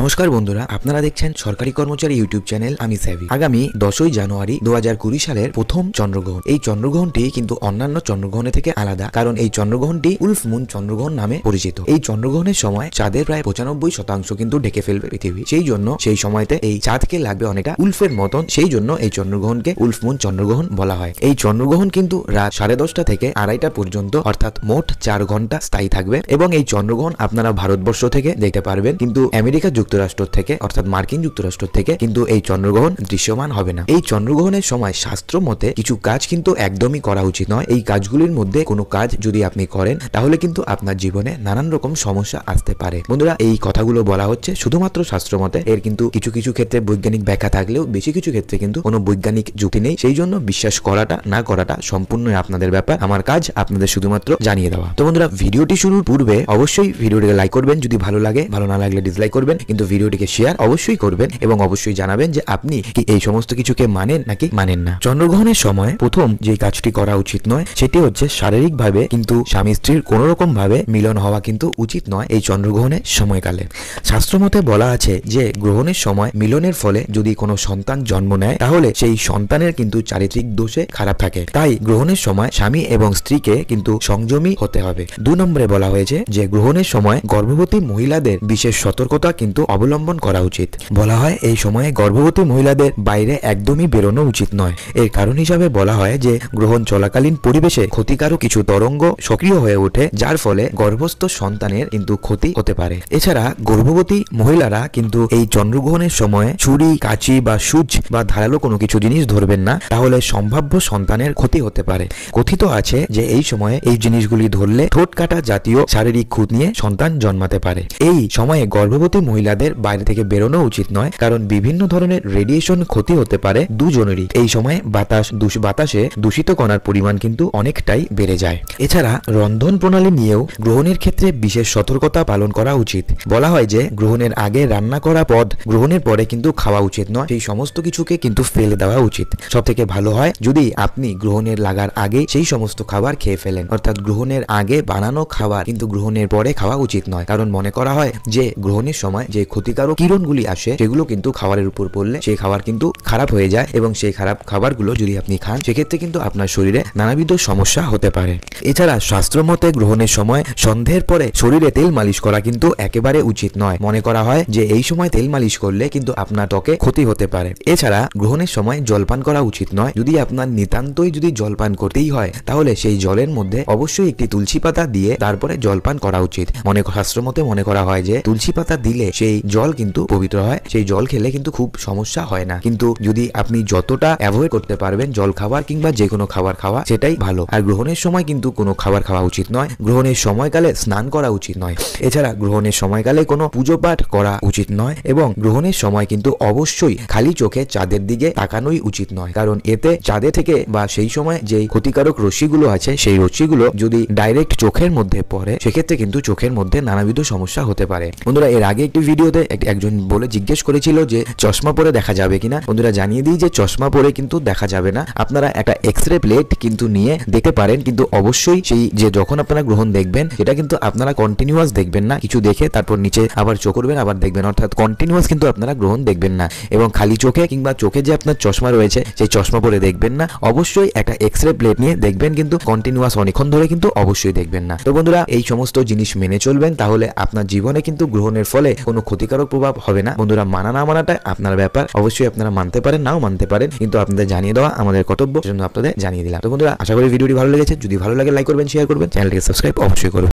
নমস্কার বন্ধুরা আপনারা দেখছেন সরকারি কর্মচারী ইউটিউব চ্যানেল আমি স্যাভি আগামী দশই জানুয়ারি দু সালের প্রথম চন্দ্রগ্রহণ এই চন্দ্রগ্রহণটি কিন্তু অন্যান্য চন্দ্রগ্রহণের থেকে আলাদা কারণ এই চন্দ্রগ্রহণটি উলফ মুন চন্দ্রগ্রহণ নামে পরিচিত এই চন্দ্রগ্রহণের সময় চাঁদের প্রায় পঁচানব্বই শতাংশ কিন্তু ঢেকে ফেলবে পৃথিবী সেই জন্য সেই সময়তে এই চাঁদকে লাগবে অনেকটা উলফের মতন সেই জন্য এই চন্দ্রগ্রহণকে উলফ মুন চন্দ্রগ্রহণ বলা হয় এই চন্দ্রগ্রহণ কিন্তু রাত সাড়ে দশটা থেকে আড়াইটা পর্যন্ত অর্থাৎ মোট চার ঘন্টা স্থায়ী থাকবে এবং এই চন্দ্রগ্রহণ আপনারা ভারতবর্ষ থেকে দেখতে পারবেন কিন্তু আমেরিকা যুক্তরাষ্ট্র থেকে অর্থাৎ মার্কিন যুক্তরাষ্ট্র থেকে কিন্তু এই চন্দ্রগ্রহণ দৃশ্যমান হবে না এই চন্দ্রগ্রহণের সময় শাস্ত্র মতে কিছু কাজ কিন্তু একদমই করা উচিত নয় এই কাজগুলির মধ্যে কোনো কাজ যদি আপনি করেন তাহলে কিন্তু আপনার জীবনে নানান রকম সমস্যা আসতে পারে বন্ধুরা এই কথাগুলো বলা হচ্ছে শুধুমাত্র শাস্ত্র মতে এর কিন্তু কিছু কিছু ক্ষেত্রে বৈজ্ঞানিক ব্যাখ্যা থাকলেও বেশি কিছু ক্ষেত্রে কিন্তু কোনো বৈজ্ঞানিক যুক্তি নেই সেই জন্য বিশ্বাস করাটা না করাটা সম্পূর্ণ আপনাদের ব্যাপার আমার কাজ আপনাদের শুধুমাত্র জানিয়ে দেওয়া তো বন্ধুরা ভিডিওটি শুরুর পূর্বে অবশ্যই ভিডিওটিকে লাইক করবেন যদি ভালো লাগে ভালো না লাগলে ডিসলাইক করবেন কিন্তু ভিডিওটিকে শেয়ার অবশ্যই করবেন এবং অবশ্যই জানাবেন যে আপনি কি এই সমস্ত কিছুকে মানেন নাকি মানেন না চন্দ্রগ্রহণের সময় প্রথম যে কাজটি করা উচিত নয় সেটি হচ্ছে শারীরিকভাবে কিন্তু স্বামী স্ত্রীর কোনো রকম ভাবে মিলন হওয়া কিন্তু উচিত নয় এই চন্দ্রগ্রহণের সময়কালে শাস্ত্রমতে বলা আছে যে গ্রহণের সময় মিলনের ফলে যদি কোনো সন্তান জন্ম নেয় তাহলে সেই সন্তানের কিন্তু চারিত্রিক দোষে খারাপ থাকে তাই গ্রহণের সময় স্বামী এবং স্ত্রীকে কিন্তু সংযমী হতে হবে দু নম্বরে বলা হয়েছে যে গ্রহণের সময় গর্ভবতী মহিলাদের বিশেষ সতর্কতা কিন্তু কিন্তু অবলম্বন করা উচিত বলা হয় এই সময়ে গর্ভবতী মহিলাদের বাইরে একদমই বেরোনো উচিত নয় এর কারণ হিসাবে বলা হয় যে গ্রহণ চলাকালীন পরিবেশে ক্ষতিকারক কিছু তরঙ্গ সক্রিয় হয়ে ওঠে যার ফলে গর্ভস্থ সন্তানের কিন্তু ক্ষতি হতে পারে এছাড়া গর্ভবতী মহিলারা কিন্তু এই চন্দ্রগ্রহণের সময় ছুরি কাচি বা সুচ বা ধারালো কোনো কিছু জিনিস ধরবেন না তাহলে সম্ভাব্য সন্তানের ক্ষতি হতে পারে কথিত আছে যে এই সময়ে এই জিনিসগুলি ধরলে ঠোঁট কাটা জাতীয় শারীরিক ক্ষুদ নিয়ে সন্তান জন্মাতে পারে এই সময়ে গর্ভবতী মহিলা মহিলাদের বাইরে থেকে বেরোনো উচিত নয় কারণ বিভিন্ন ধরনের রেডিয়েশন ক্ষতি হতে পারে দুজনেরই এই সময় বাতাস দূষ বাতাসে দূষিত কণার পরিমাণ কিন্তু অনেকটাই বেড়ে যায় এছাড়া রন্ধন প্রণালী নিয়েও গ্রহণের ক্ষেত্রে বিশেষ সতর্কতা পালন করা উচিত বলা হয় যে গ্রহণের আগে রান্না করা পদ গ্রহণের পরে কিন্তু খাওয়া উচিত নয় সেই সমস্ত কিছুকে কিন্তু ফেলে দেওয়া উচিত সব থেকে ভালো হয় যদি আপনি গ্রহণের লাগার আগে সেই সমস্ত খাবার খেয়ে ফেলেন অর্থাৎ গ্রহণের আগে বানানো খাবার কিন্তু গ্রহণের পরে খাওয়া উচিত নয় কারণ মনে করা হয় যে গ্রহণের সময় যে ক্ষতিকারক কিরণগুলি আসে সেগুলো কিন্তু খাবারের উপর পড়লে সেই খাবার কিন্তু খারাপ হয়ে যায় এবং সেই খারাপ খাবারগুলো যদি আপনি খান সেক্ষেত্রে কিন্তু আপনার শরীরে নানাবিধ সমস্যা হতে পারে এছাড়া শাস্ত্র মতে গ্রহণের সময় সন্ধ্যের পরে শরীরে তেল মালিশ করা কিন্তু একেবারে উচিত নয় মনে করা হয় যে এই সময় তেল মালিশ করলে কিন্তু আপনার ত্বকে ক্ষতি হতে পারে এছাড়া গ্রহণের সময় জলপান করা উচিত নয় যদি আপনার নিতান্তই যদি জলপান করতেই হয় তাহলে সেই জলের মধ্যে অবশ্যই একটি তুলসী পাতা দিয়ে তারপরে জলপান করা উচিত মনে শাস্ত্র মতে মনে করা হয় যে তুলসী পাতা দিলে সে সেই জল কিন্তু পবিত্র হয় সেই জল খেলে কিন্তু খুব সমস্যা হয় না কিন্তু যদি আপনি যতটা অ্যাভয়েড করতে পারবেন জল খাবার কিংবা যে কোনো খাবার খাওয়া সেটাই ভালো আর গ্রহণের সময় কিন্তু কোনো খাবার খাওয়া উচিত নয় গ্রহণের সময়কালে স্নান করা উচিত নয় এছাড়া গ্রহণের সময়কালে কোনো পুজো পাঠ করা উচিত নয় এবং গ্রহণের সময় কিন্তু অবশ্যই খালি চোখে চাঁদের দিকে তাকানোই উচিত নয় কারণ এতে চাঁদে থেকে বা সেই সময় যে ক্ষতিকারক রশ্মিগুলো আছে সেই রশ্মিগুলো যদি ডাইরেক্ট চোখের মধ্যে পড়ে সেক্ষেত্রে কিন্তু চোখের মধ্যে নানাবিধ সমস্যা হতে পারে বন্ধুরা এর আগে একটি ভিডিওতে একজন বলে জিজ্ঞেস করেছিল যে চশমা পরে দেখা যাবে কিনা বন্ধুরা জানিয়ে দিই যে চশমা পরে কিন্তু দেখা যাবে না আপনারা একটা এক্স রে প্লেট কিন্তু নিয়ে দেখতে পারেন কিন্তু অবশ্যই সেই যে যখন আপনারা গ্রহণ দেখবেন এটা কিন্তু আপনারা কন্টিনিউয়াস দেখবেন না কিছু দেখে তারপর নিচে আবার চোখ করবেন আবার দেখবেন অর্থাৎ কন্টিনিউয়াস কিন্তু আপনারা গ্রহণ দেখবেন না এবং খালি চোখে কিংবা চোখে যে আপনার চশমা রয়েছে সেই চশমা পরে দেখবেন না অবশ্যই একটা এক্স রে প্লেট নিয়ে দেখবেন কিন্তু কন্টিনিউয়াস অনেকক্ষণ ধরে কিন্তু অবশ্যই দেখবেন না তো বন্ধুরা এই সমস্ত জিনিস মেনে চলবেন তাহলে আপনার জীবনে কিন্তু গ্রহণের ফলে কোনো ক্ষতিকারক প্রভাব হবে না বন্ধুরা মানা না মানাটা আপনার ব্যাপার অবশ্যই আপনারা মানতে পারেন নাও মানতে পারেন কিন্তু আপনাদের জানিয়ে দেওয়া আমাদের কর্তব্য সেজন্য আপনাদের জানিয়ে দিলাম তো বন্ধুরা আশা করি ভিডিওটি ভালো লেগেছে যদি ভালো লাগে লাইক করবেন শেয়ার করবেন চ্যানেলটিকে সাবস্ক্রাইব অবশ্যই করবেন